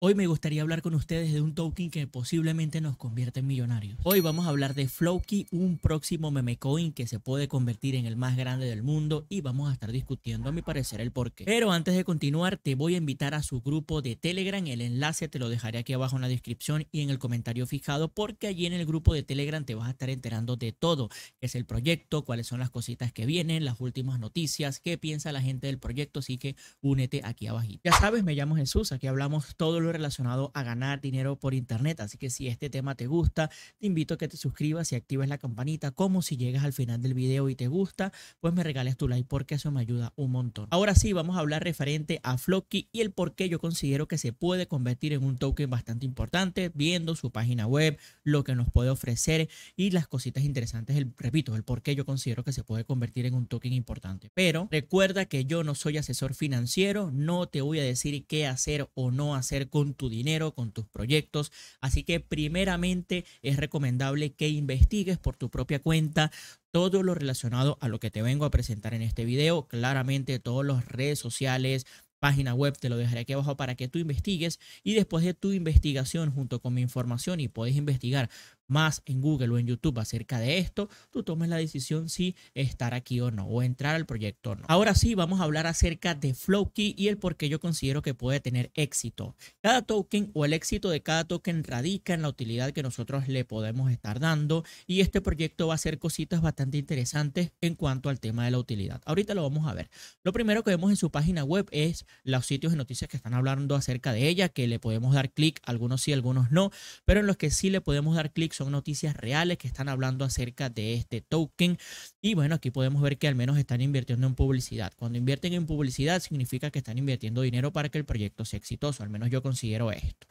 Hoy me gustaría hablar con ustedes de un token que posiblemente nos convierte en millonarios. Hoy vamos a hablar de Flowkey, un próximo meme coin que se puede convertir en el más grande del mundo y vamos a estar discutiendo a mi parecer el porqué. Pero antes de continuar te voy a invitar a su grupo de Telegram, el enlace te lo dejaré aquí abajo en la descripción y en el comentario fijado porque allí en el grupo de Telegram te vas a estar enterando de todo, qué es el proyecto, cuáles son las cositas que vienen, las últimas noticias, qué piensa la gente del proyecto, así que únete aquí abajo. Ya sabes, me llamo Jesús, aquí hablamos todo lo relacionado a ganar dinero por Internet. Así que si este tema te gusta, te invito a que te suscribas y actives la campanita. Como si llegas al final del video y te gusta, pues me regales tu like porque eso me ayuda un montón. Ahora sí, vamos a hablar referente a Flocky y el por qué yo considero que se puede convertir en un token bastante importante, viendo su página web, lo que nos puede ofrecer y las cositas interesantes. El, repito, el por qué yo considero que se puede convertir en un token importante. Pero recuerda que yo no soy asesor financiero, no te voy a decir qué hacer o no hacer con con tu dinero, con tus proyectos. Así que primeramente es recomendable que investigues por tu propia cuenta todo lo relacionado a lo que te vengo a presentar en este video. Claramente todas las redes sociales, página web, te lo dejaré aquí abajo para que tú investigues y después de tu investigación junto con mi información y puedes investigar más en Google o en YouTube acerca de esto, tú tomes la decisión si estar aquí o no, o entrar al proyecto o no. Ahora sí, vamos a hablar acerca de Flowkey y el por qué yo considero que puede tener éxito. Cada token o el éxito de cada token radica en la utilidad que nosotros le podemos estar dando y este proyecto va a hacer cositas bastante interesantes en cuanto al tema de la utilidad. Ahorita lo vamos a ver. Lo primero que vemos en su página web es los sitios de noticias que están hablando acerca de ella, que le podemos dar clic, algunos sí, algunos no, pero en los que sí le podemos dar clic son noticias reales que están hablando acerca de este token. Y bueno, aquí podemos ver que al menos están invirtiendo en publicidad. Cuando invierten en publicidad significa que están invirtiendo dinero para que el proyecto sea exitoso. Al menos yo considero esto.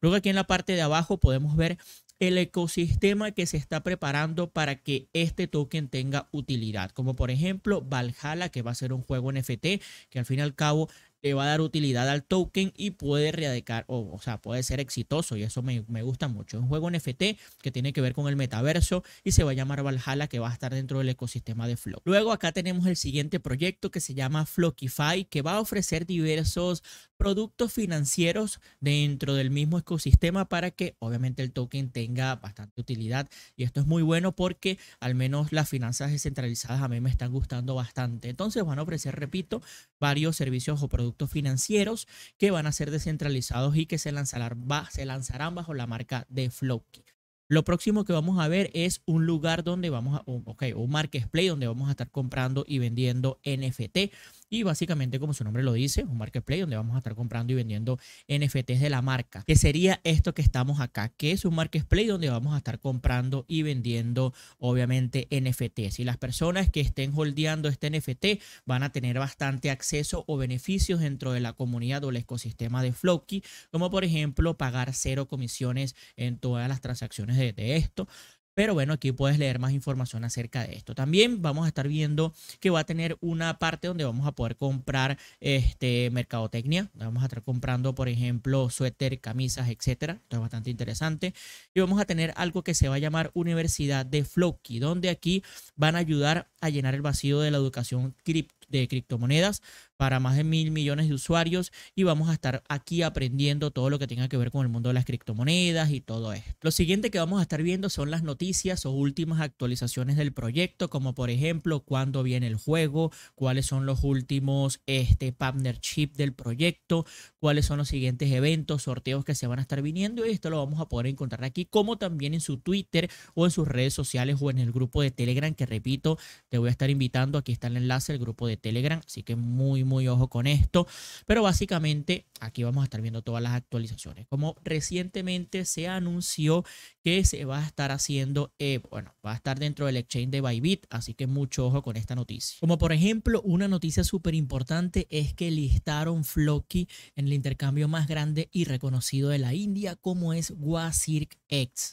Luego aquí en la parte de abajo podemos ver el ecosistema que se está preparando para que este token tenga utilidad, como por ejemplo Valhalla, que va a ser un juego NFT, que al fin y al cabo que va a dar utilidad al token y puede readecar, o, sea, puede ser exitoso y eso me, gusta mucho. Es un juego NFT que tiene que ver con el metaverso y se va a llamar Valhalla que va a estar dentro del ecosistema de Flow. Luego acá tenemos el siguiente proyecto que se llama Flockify que va a ofrecer diversos productos financieros dentro del mismo ecosistema para que obviamente el token tenga bastante utilidad y esto es muy bueno porque al menos las finanzas descentralizadas a mí me están gustando bastante. Entonces van a ofrecer, repito, varios servicios o productos productos financieros que van a ser descentralizados y que se lanzarán, se lanzarán bajo la marca de Flowkey. Lo próximo que vamos a ver es un lugar donde vamos a, ok, un marketplace donde vamos a estar comprando y vendiendo NFT y básicamente, como su nombre lo dice, un marketplace donde vamos a estar comprando y vendiendo NFTs de la marca, que sería esto que estamos acá, que es un marketplace donde vamos a estar comprando y vendiendo, obviamente, NFTs. Y las personas que estén holdeando este NFT van a tener bastante acceso o beneficios dentro de la comunidad o el ecosistema de Floki como por ejemplo pagar cero comisiones en todas las transacciones de esto. Pero bueno, aquí puedes leer más información acerca de esto. También vamos a estar viendo que va a tener una parte donde vamos a poder comprar este mercadotecnia. Vamos a estar comprando, por ejemplo, suéter, camisas, etcétera. Esto es bastante interesante. Y vamos a tener algo que se va a llamar Universidad de Floki, donde aquí van a ayudar a llenar el vacío de la educación de criptomonedas para más de mil millones de usuarios y vamos a estar aquí aprendiendo todo lo que tenga que ver con el mundo de las criptomonedas y todo esto. Lo siguiente que vamos a estar viendo son las noticias o últimas actualizaciones del proyecto, como por ejemplo cuándo viene el juego, cuáles son los últimos este, partnership del proyecto, cuáles son los siguientes eventos, sorteos que se van a estar viniendo y esto lo vamos a poder encontrar aquí, como también en su Twitter o en sus redes sociales o en el grupo de Telegram que repito, te voy a estar invitando, aquí está el enlace, el grupo de Telegram, así que muy, muy ojo con esto. Pero básicamente aquí vamos a estar viendo todas las actualizaciones. Como recientemente se anunció que se va a estar haciendo, eh, bueno, va a estar dentro del exchange de Bybit, así que mucho ojo con esta noticia. Como por ejemplo, una noticia súper importante es que listaron Floki en el intercambio más grande y reconocido de la India, como es Wasirk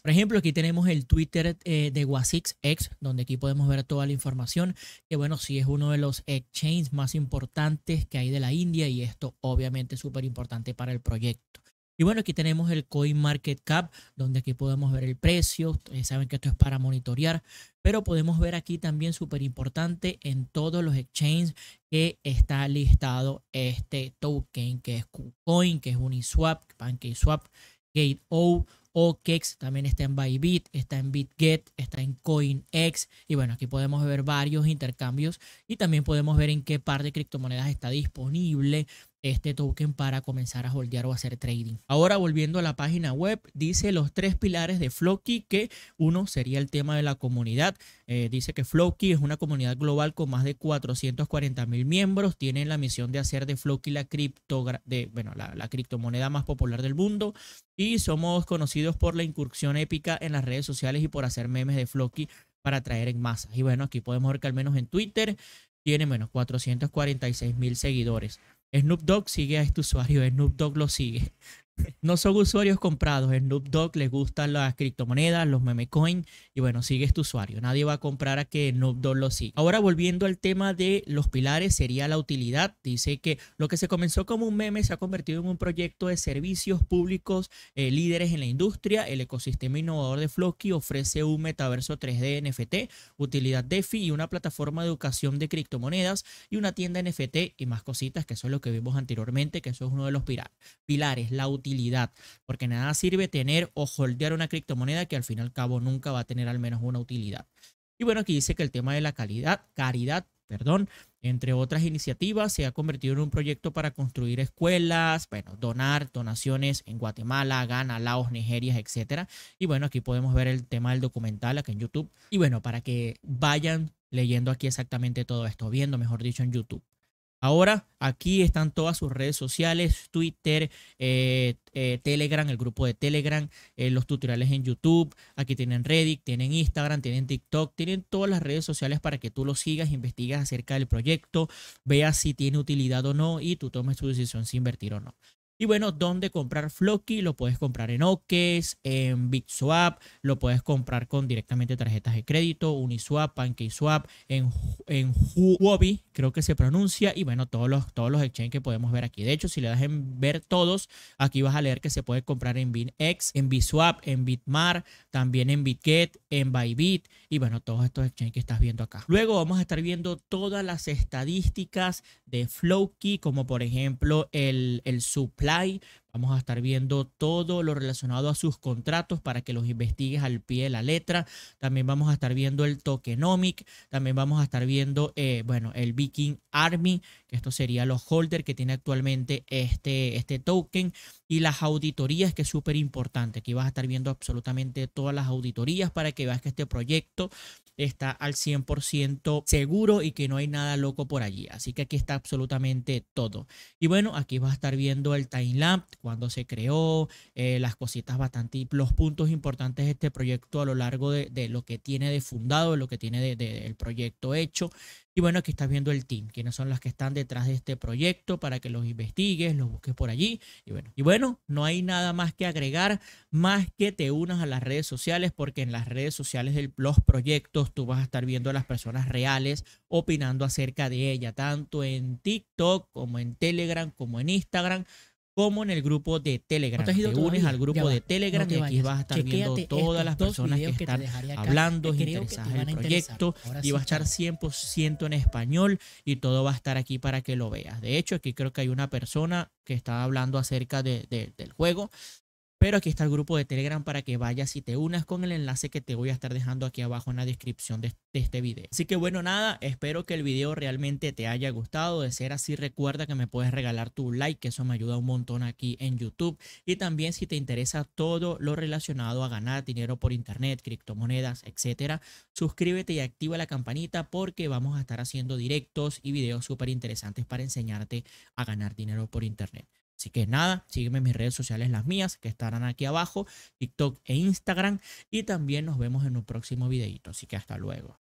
por ejemplo, aquí tenemos el Twitter eh, de wasix donde aquí podemos ver toda la información, que bueno, sí es uno de los exchanges más importantes que hay de la India y esto obviamente es súper importante para el proyecto. Y bueno, aquí tenemos el CoinMarketCap, donde aquí podemos ver el precio. Ustedes saben que esto es para monitorear, pero podemos ver aquí también súper importante en todos los exchanges que está listado este token, que es Coin, que es Uniswap, PancakeSwap, Gate.o o también está en Bybit, está en BitGet, está en CoinEx y bueno, aquí podemos ver varios intercambios y también podemos ver en qué par de criptomonedas está disponible, este token para comenzar a holdear o hacer trading. Ahora volviendo a la página web, dice los tres pilares de Floki, que uno sería el tema de la comunidad. Eh, dice que Floki es una comunidad global con más de 440 mil miembros. Tienen la misión de hacer de Floki la, bueno, la, criptomoneda más popular del mundo. Y somos conocidos por la incursión épica en las redes sociales y por hacer memes de Floki para atraer en masas. Y bueno, aquí podemos ver que al menos en Twitter tiene menos 446 mil seguidores. Snoop Dogg sigue a este usuario, Snoop Dogg lo sigue no son usuarios comprados. En Noob les gustan las criptomonedas, los meme coin y bueno, sigues tu usuario. Nadie va a comprar a que Noob lo siga. Ahora volviendo al tema de los pilares, sería la utilidad. Dice que lo que se comenzó como un meme se ha convertido en un proyecto de servicios públicos eh, líderes en la industria. El ecosistema innovador de Floki ofrece un metaverso 3D NFT, utilidad DeFi y una plataforma de educación de criptomonedas y una tienda NFT y más cositas que eso es lo que vimos anteriormente, que eso es uno de los pilares. La utilidad utilidad, porque nada sirve tener o holdear una criptomoneda que al fin y al cabo nunca va a tener al menos una utilidad. Y bueno, aquí dice que el tema de la calidad, caridad, perdón, entre otras iniciativas, se ha convertido en un proyecto para construir escuelas, bueno, donar donaciones en Guatemala, Ghana, Laos, Nigeria, etcétera. Y bueno, aquí podemos ver el tema del documental aquí en YouTube. Y bueno, para que vayan leyendo aquí exactamente todo esto, viendo, mejor dicho, en YouTube. Ahora aquí están todas sus redes sociales, Twitter, eh, eh, Telegram, el grupo de Telegram, eh, los tutoriales en YouTube, aquí tienen Reddit, tienen Instagram, tienen TikTok, tienen todas las redes sociales para que tú lo sigas, investigues acerca del proyecto, veas si tiene utilidad o no y tú tomes tu decisión si invertir o no. Y bueno, ¿dónde comprar Floki Lo puedes comprar en OKES, en BitSwap, lo puedes comprar con directamente tarjetas de crédito, Uniswap, PancakeSwap, en, en Huobi, creo que se pronuncia, y bueno, todos los, todos los exchanges que podemos ver aquí. De hecho, si le das en ver todos, aquí vas a leer que se puede comprar en BinX, en BitSwap, en BitMar, también en BitGet, en Bybit, y bueno, todos estos exchanges que estás viendo acá. Luego vamos a estar viendo todas las estadísticas de Floki como por ejemplo el, el supply apply Vamos a estar viendo todo lo relacionado a sus contratos para que los investigues al pie de la letra. También vamos a estar viendo el tokenomic. También vamos a estar viendo, eh, bueno, el Viking Army, que esto sería los holder que tiene actualmente este, este token. Y las auditorías, que es súper importante. Aquí vas a estar viendo absolutamente todas las auditorías para que veas que este proyecto está al 100% seguro y que no hay nada loco por allí. Así que aquí está absolutamente todo. Y bueno, aquí vas a estar viendo el timelapse cuándo se creó, eh, las cositas bastante, los puntos importantes de este proyecto a lo largo de, lo que tiene de fundado, lo que tiene del proyecto hecho. Y bueno, aquí estás viendo el team, quiénes son las que están detrás de este proyecto para que los investigues, los busques por allí. Y bueno, y bueno, no hay nada más que agregar, más que te unas a las redes sociales, porque en las redes sociales de los proyectos tú vas a estar viendo a las personas reales opinando acerca de ella, tanto en TikTok como en Telegram, como en Instagram como en el grupo de Telegram. te, unes al grupo de Telegram y aquí vas a estar viendo todas las personas que están hablando, interesadas en el proyecto y va a estar 100% en español y todo va a estar aquí para que lo veas. De hecho, aquí creo que hay una persona que está hablando acerca del juego pero aquí está el grupo de Telegram para que vayas y te unas con el enlace que te voy a estar dejando aquí abajo en la descripción de, este video. Así que bueno, nada, espero que el video realmente te haya gustado. De ser así, recuerda que me puedes regalar tu like, que eso me ayuda un montón aquí en YouTube. Y también si te interesa todo lo relacionado a ganar dinero por internet, criptomonedas, etcétera, suscríbete y activa la campanita porque vamos a estar haciendo directos y videos súper interesantes para enseñarte a ganar dinero por internet. Así que nada, sígueme en mis redes sociales, las mías, que estarán aquí abajo, TikTok e Instagram. Y también nos vemos en un próximo videito. Así que hasta luego.